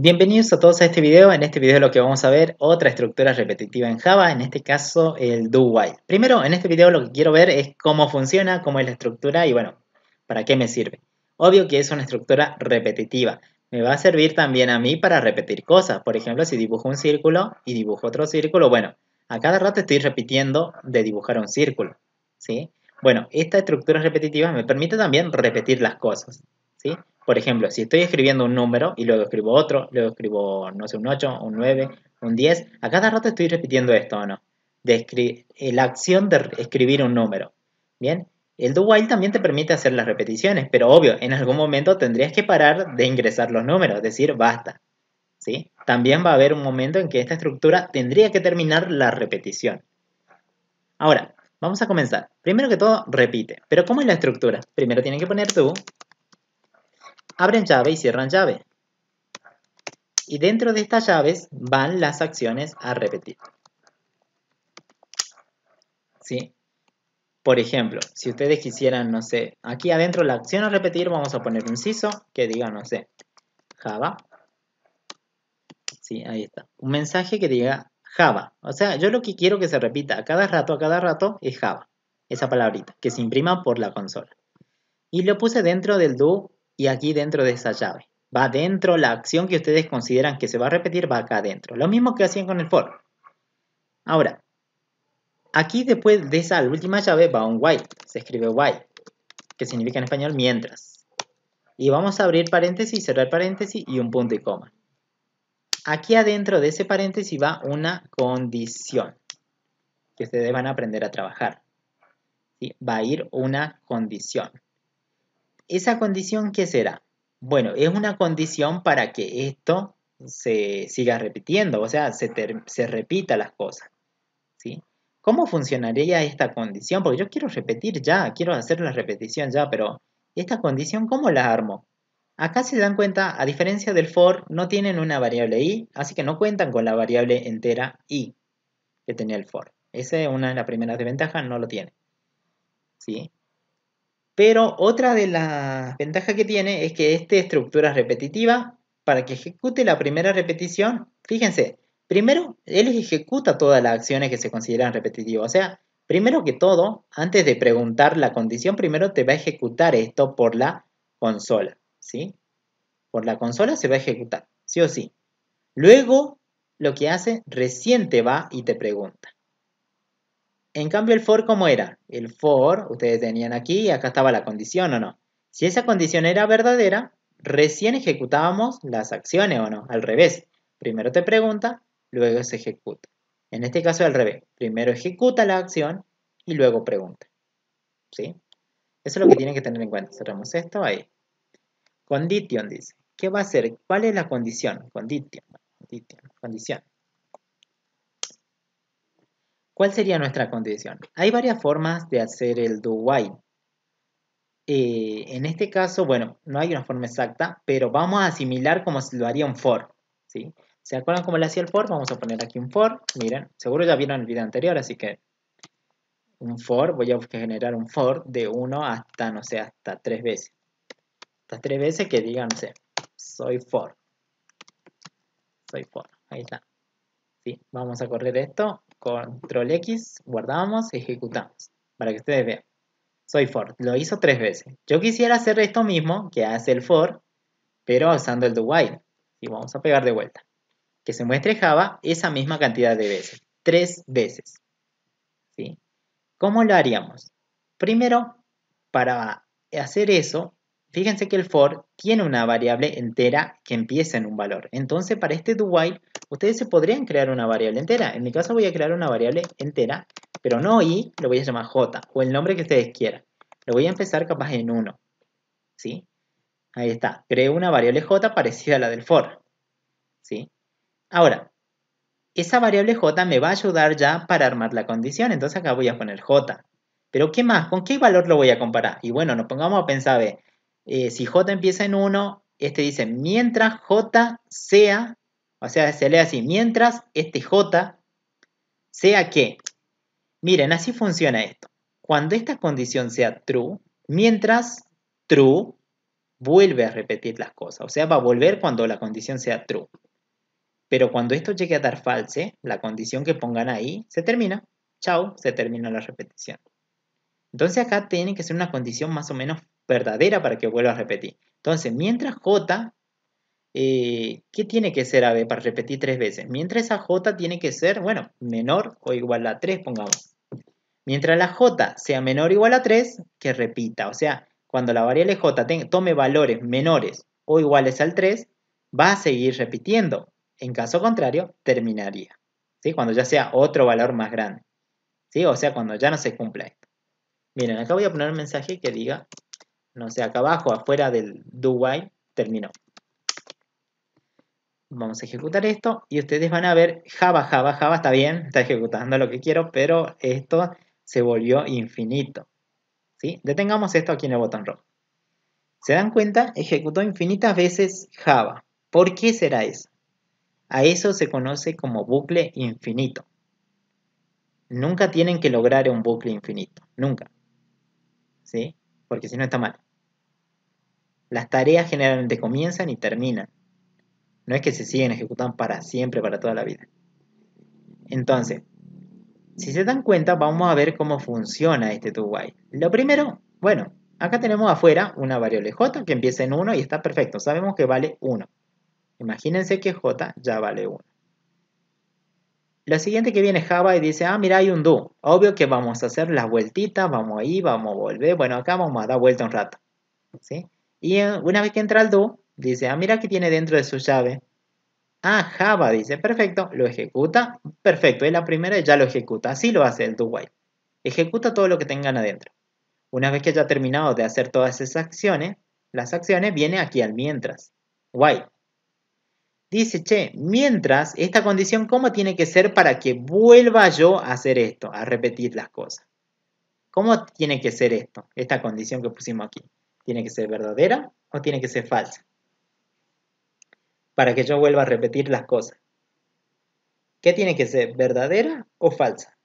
Bienvenidos a todos a este video. En este video lo que vamos a ver, otra estructura repetitiva en Java, en este caso el do while. Primero, en este video lo que quiero ver es cómo funciona, cómo es la estructura y bueno, para qué me sirve. Obvio que es una estructura repetitiva. Me va a servir también a mí para repetir cosas. Por ejemplo, si dibujo un círculo y dibujo otro círculo, bueno, a cada rato estoy repitiendo de dibujar un círculo, ¿sí? Bueno, esta estructura repetitiva me permite también repetir las cosas, ¿sí? Por ejemplo, si estoy escribiendo un número y luego escribo otro, luego escribo, no sé, un 8, un 9, un 10, a cada rato estoy repitiendo esto, ¿o no? Eh, la acción de escribir un número. Bien, el do while también te permite hacer las repeticiones, pero obvio, en algún momento tendrías que parar de ingresar los números, decir basta. ¿sí? También va a haber un momento en que esta estructura tendría que terminar la repetición. Ahora, vamos a comenzar. Primero que todo, repite. Pero ¿cómo es la estructura? Primero tienen que poner do, abren llave y cierran llave. Y dentro de estas llaves van las acciones a repetir. ¿Sí? Por ejemplo, si ustedes quisieran, no sé, aquí adentro la acción a repetir, vamos a poner un siso que diga, no sé, Java. Sí, ahí está. Un mensaje que diga Java. O sea, yo lo que quiero que se repita a cada rato, a cada rato, es Java. Esa palabrita, que se imprima por la consola. Y lo puse dentro del do y aquí dentro de esa llave. Va dentro la acción que ustedes consideran que se va a repetir, va acá adentro. Lo mismo que hacían con el for. Ahora, aquí después de esa última llave va un while. Se escribe while, que significa en español mientras. Y vamos a abrir paréntesis, cerrar paréntesis y un punto y coma. Aquí adentro de ese paréntesis va una condición que ustedes van a aprender a trabajar. Va a ir una condición. ¿Esa condición qué será? Bueno, es una condición para que esto se siga repitiendo, o sea, se, se repita las cosas. ¿sí? ¿Cómo funcionaría esta condición? Porque yo quiero repetir ya, quiero hacer la repetición ya, pero esta condición, ¿cómo la armo? Acá se dan cuenta, a diferencia del for, no tienen una variable i, así que no cuentan con la variable entera i que tenía el for. Esa es una de las primeras desventajas, no lo tiene. ¿Sí? Pero otra de las ventajas que tiene es que esta estructura repetitiva para que ejecute la primera repetición. Fíjense, primero él ejecuta todas las acciones que se consideran repetitivas. O sea, primero que todo, antes de preguntar la condición, primero te va a ejecutar esto por la consola. ¿Sí? Por la consola se va a ejecutar, sí o sí. Luego, lo que hace, recién te va y te pregunta. En cambio, el for, ¿cómo era? El for, ustedes tenían aquí y acá estaba la condición o no. Si esa condición era verdadera, recién ejecutábamos las acciones o no. Al revés, primero te pregunta, luego se ejecuta. En este caso, al revés, primero ejecuta la acción y luego pregunta. ¿Sí? Eso es lo que tienen que tener en cuenta. Cerramos esto ahí. Condition dice. ¿Qué va a ser? ¿Cuál es la condición? Condition. Condition. Condición. ¿Cuál sería nuestra condición? Hay varias formas de hacer el do while. Eh, en este caso, bueno, no hay una forma exacta, pero vamos a asimilar como si lo haría un for. ¿sí? ¿Se acuerdan cómo le hacía el for? Vamos a poner aquí un for. Miren, seguro ya vieron el video anterior, así que un for, voy a generar un for de 1 hasta, no sé, hasta 3 veces. Hasta 3 veces que digan, no soy for. Soy for, ahí está. ¿Sí? Vamos a correr esto control X, guardamos, ejecutamos, para que ustedes vean. Soy for, lo hizo tres veces. Yo quisiera hacer esto mismo que hace el for, pero usando el do while. Y vamos a pegar de vuelta. Que se muestre Java esa misma cantidad de veces, tres veces. ¿Sí? ¿Cómo lo haríamos? Primero, para hacer eso, Fíjense que el for tiene una variable entera que empieza en un valor. Entonces, para este do while, ustedes se podrían crear una variable entera. En mi caso voy a crear una variable entera, pero no i, lo voy a llamar j, o el nombre que ustedes quieran. Lo voy a empezar capaz en 1. ¿Sí? Ahí está. Creo una variable j parecida a la del for. ¿Sí? Ahora, esa variable j me va a ayudar ya para armar la condición. Entonces acá voy a poner j. Pero ¿qué más? ¿Con qué valor lo voy a comparar? Y bueno, nos pongamos a pensar, eh, si J empieza en 1, este dice, mientras J sea, o sea, se lee así, mientras este J sea que. Miren, así funciona esto. Cuando esta condición sea true, mientras true vuelve a repetir las cosas, o sea, va a volver cuando la condición sea true. Pero cuando esto llegue a dar false, la condición que pongan ahí se termina. Chao, se termina la repetición. Entonces acá tiene que ser una condición más o menos verdadera para que vuelva a repetir. Entonces, mientras J, eh, ¿qué tiene que ser AB para repetir tres veces? Mientras esa J tiene que ser, bueno, menor o igual a 3, pongamos. Mientras la J sea menor o igual a 3, que repita. O sea, cuando la variable J tome valores menores o iguales al 3, va a seguir repitiendo. En caso contrario, terminaría. si Cuando ya sea otro valor más grande. ¿Sí? O sea, cuando ya no se cumpla esto. Miren, acá voy a poner un mensaje que diga no sé, acá abajo, afuera del do while, terminó. Vamos a ejecutar esto y ustedes van a ver Java, Java, Java está bien, está ejecutando lo que quiero, pero esto se volvió infinito. ¿sí? Detengamos esto aquí en el botón rojo. ¿Se dan cuenta? Ejecutó infinitas veces Java. ¿Por qué será eso? A eso se conoce como bucle infinito. Nunca tienen que lograr un bucle infinito, nunca. ¿Sí? Porque si no está mal. Las tareas generalmente comienzan y terminan. No es que se siguen ejecutando para siempre, para toda la vida. Entonces, si se dan cuenta, vamos a ver cómo funciona este do Lo primero, bueno, acá tenemos afuera una variable j que empieza en 1 y está perfecto. Sabemos que vale 1. Imagínense que j ya vale 1. Lo siguiente que viene Java y dice, ah, mira, hay un do. Obvio que vamos a hacer las vueltitas, vamos ahí, vamos a volver. Bueno, acá vamos a dar vuelta un rato. ¿sí? Y una vez que entra el do, dice, ah, mira que tiene dentro de su llave. Ah, Java, dice, perfecto, lo ejecuta, perfecto, es la primera y ya lo ejecuta. Así lo hace el do while. Ejecuta todo lo que tengan adentro. Una vez que haya terminado de hacer todas esas acciones, las acciones viene aquí al mientras. While. Dice, che, mientras, esta condición, ¿cómo tiene que ser para que vuelva yo a hacer esto, a repetir las cosas? ¿Cómo tiene que ser esto, esta condición que pusimos aquí? ¿Tiene que ser verdadera o tiene que ser falsa? Para que yo vuelva a repetir las cosas. ¿Qué tiene que ser? ¿Verdadera o falsa?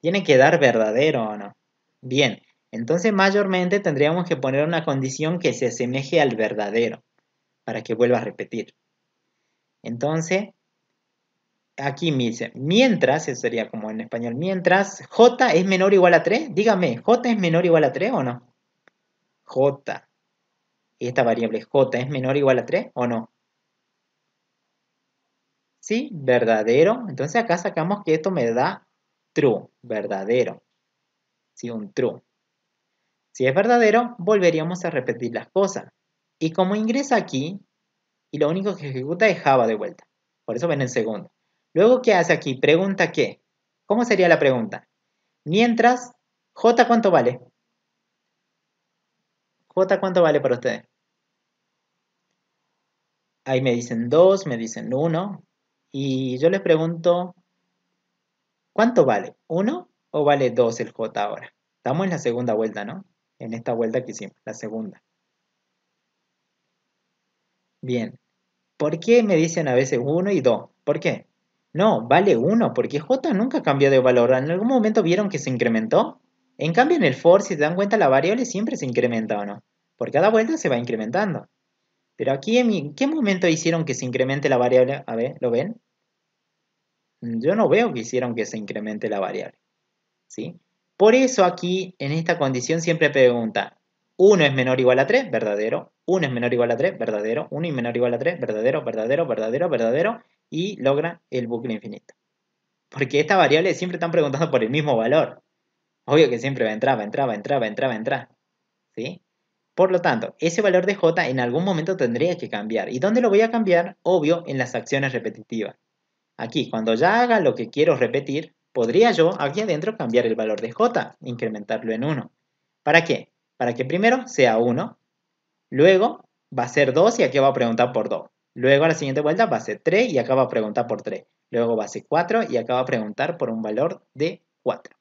Tiene que dar verdadero o no. Bien, entonces mayormente tendríamos que poner una condición que se asemeje al verdadero para que vuelva a repetir. Entonces, aquí me dice, mientras, eso sería como en español, mientras j es menor o igual a 3, dígame, j es menor o igual a 3 o no? j. ¿Y esta variable j es menor o igual a 3 o no? Sí, verdadero. Entonces acá sacamos que esto me da true, verdadero. Sí, un true. Si es verdadero, volveríamos a repetir las cosas. Y como ingresa aquí, y lo único que ejecuta es Java de vuelta. Por eso ven el segundo. Luego, ¿qué hace aquí? Pregunta qué. ¿Cómo sería la pregunta? Mientras, J cuánto vale? J, ¿cuánto vale para ustedes? Ahí me dicen 2, me dicen 1. Y yo les pregunto, ¿cuánto vale? ¿1 o vale 2 el J ahora? Estamos en la segunda vuelta, ¿no? En esta vuelta que hicimos, la segunda. Bien. ¿Por qué me dicen a veces 1 y 2? ¿Por qué? No, vale 1, porque J nunca cambió de valor. ¿En algún momento vieron que se incrementó? En cambio, en el for, si se dan cuenta, la variable siempre se incrementa, ¿o no? por cada vuelta se va incrementando. Pero aquí, ¿en qué momento hicieron que se incremente la variable? A ver, ¿lo ven? Yo no veo que hicieron que se incremente la variable. ¿sí? Por eso aquí, en esta condición, siempre pregunta, 1 es menor o igual a 3, verdadero, 1 es menor o igual a 3, verdadero, 1 es menor o igual a 3, verdadero, verdadero, verdadero, verdadero, y logra el bucle infinito. Porque estas variables siempre están preguntando por el mismo valor. Obvio que siempre va entraba, entraba, va entraba, entrar, va entrar, entrar. ¿Sí? Por lo tanto, ese valor de J en algún momento tendría que cambiar. ¿Y dónde lo voy a cambiar? Obvio, en las acciones repetitivas. Aquí, cuando ya haga lo que quiero repetir, podría yo aquí adentro cambiar el valor de J, incrementarlo en 1. ¿Para qué? Para que primero sea 1, luego va a ser 2 y aquí va a preguntar por 2. Luego a la siguiente vuelta va a ser 3 y acaba a preguntar por 3. Luego va a ser 4 y acaba a preguntar por un valor de 4.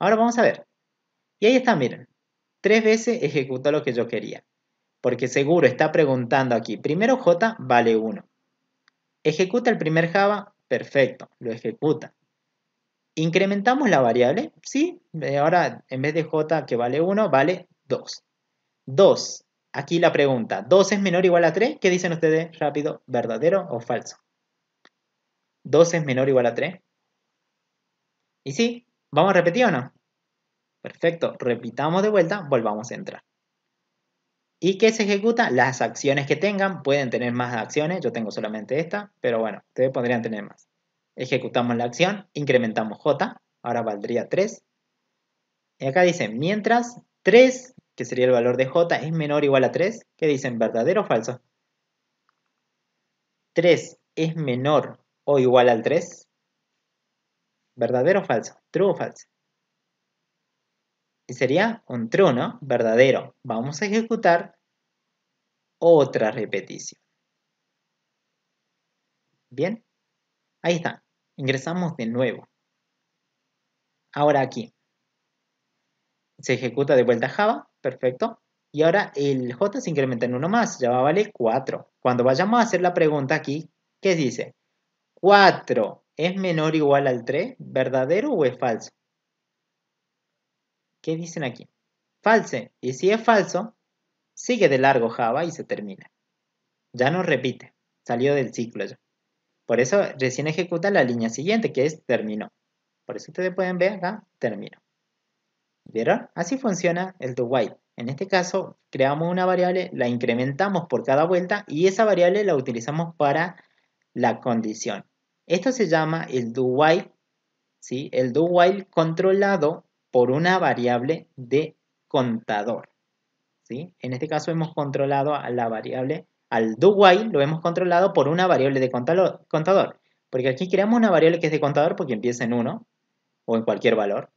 Ahora vamos a ver. Y ahí está, miren. Tres veces ejecutó lo que yo quería. Porque seguro está preguntando aquí. Primero J vale 1. Ejecuta el primer Java. Perfecto, lo ejecuta. ¿Incrementamos la variable? Sí, eh, ahora en vez de J que vale 1, vale 2. 2. Aquí la pregunta, ¿2 es menor o igual a 3? ¿Qué dicen ustedes? Rápido, ¿verdadero o falso? 2 es menor o igual a 3. Y sí, ¿vamos a repetir o no? Perfecto, repitamos de vuelta, volvamos a entrar. ¿Y qué se ejecuta? Las acciones que tengan, pueden tener más acciones, yo tengo solamente esta, pero bueno, ustedes podrían tener más. Ejecutamos la acción, incrementamos J, ahora valdría 3. Y acá dice, mientras 3, que sería el valor de J, es menor o igual a 3, que dicen verdadero o falso. 3 es menor o igual al 3. ¿Verdadero o falso? True o falso y sería un trono Verdadero. Vamos a ejecutar otra repetición. Bien, ahí está. Ingresamos de nuevo. Ahora aquí. Se ejecuta de vuelta Java, perfecto. Y ahora el J se incrementa en uno más, ya vale a 4. Cuando vayamos a hacer la pregunta aquí, ¿qué dice? 4 es menor o igual al 3, ¿verdadero o es falso? ¿Qué dicen aquí? False. Y si es falso, sigue de largo Java y se termina. Ya no repite. Salió del ciclo ya. Por eso recién ejecuta la línea siguiente, que es terminó. Por eso ustedes pueden ver acá, terminó. ¿Vieron? Así funciona el do while. En este caso, creamos una variable, la incrementamos por cada vuelta y esa variable la utilizamos para la condición. Esto se llama el do while, El do while controlado por una variable de contador. ¿sí? En este caso hemos controlado a la variable, al do while lo hemos controlado por una variable de contador. Porque aquí creamos una variable que es de contador porque empieza en 1 o en cualquier valor.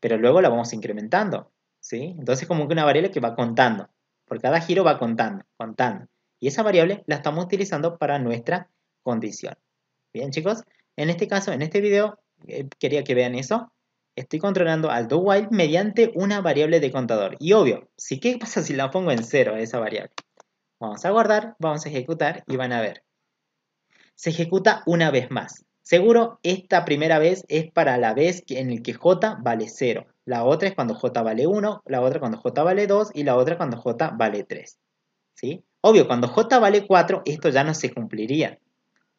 Pero luego la vamos incrementando. ¿sí? Entonces como que una variable que va contando. Por cada giro va contando, contando. Y esa variable la estamos utilizando para nuestra condición. Bien chicos, en este caso, en este video, eh, quería que vean eso estoy controlando al do while mediante una variable de contador. Y obvio, ¿qué pasa si la pongo en cero esa variable? Vamos a guardar, vamos a ejecutar y van a ver. Se ejecuta una vez más. Seguro esta primera vez es para la vez en el que j vale 0. La otra es cuando j vale 1, la otra cuando j vale 2 y la otra cuando j vale 3. ¿Sí? Obvio, cuando j vale 4 esto ya no se cumpliría.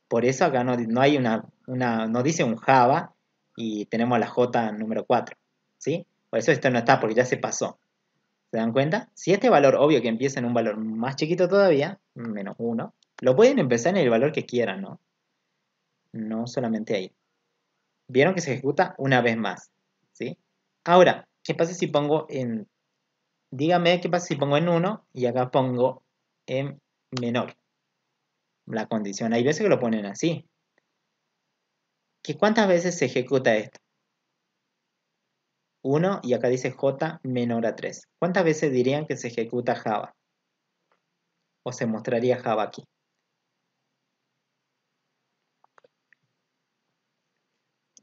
Por eso acá no, hay una, no dice un java, y tenemos la J número 4. ¿sí? Por eso esto no está, porque ya se pasó. ¿Se dan cuenta? Si este valor, obvio que empieza en un valor más chiquito todavía, menos 1, lo pueden empezar en el valor que quieran, ¿no? No solamente ahí. Vieron que se ejecuta una vez más, ¿sí? Ahora, ¿qué pasa si pongo en... Dígame qué pasa si pongo en 1 y acá pongo en menor. La condición. Hay veces que lo ponen así. ¿Cuántas veces se ejecuta esto? 1 y acá dice J menor a 3. ¿Cuántas veces dirían que se ejecuta Java? O se mostraría Java aquí.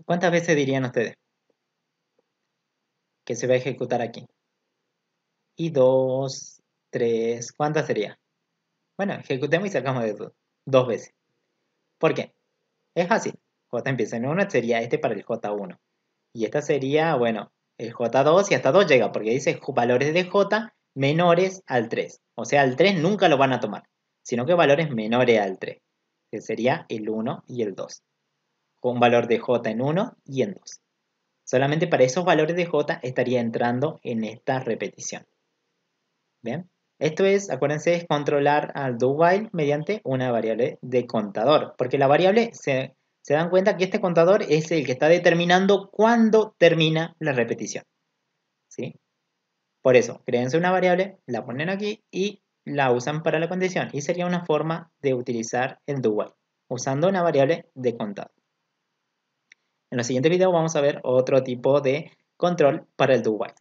¿Cuántas veces dirían ustedes que se va a ejecutar aquí? Y 2, 3, ¿cuántas sería? Bueno, ejecutemos y sacamos de todo. Dos veces. ¿Por qué? Es fácil. J empieza en 1, este sería este para el J1. Y esta sería, bueno, el J2 y hasta 2 llega, porque dice valores de J menores al 3. O sea, al 3 nunca lo van a tomar, sino que valores menores al 3, que sería el 1 y el 2. Con valor de J en 1 y en 2. Solamente para esos valores de J estaría entrando en esta repetición. ¿Bien? Esto es, acuérdense, es controlar al do while mediante una variable de contador, porque la variable se se dan cuenta que este contador es el que está determinando cuándo termina la repetición. ¿Sí? Por eso, creanse una variable, la ponen aquí y la usan para la condición. Y sería una forma de utilizar el do while, usando una variable de contador. En el siguiente video vamos a ver otro tipo de control para el do while.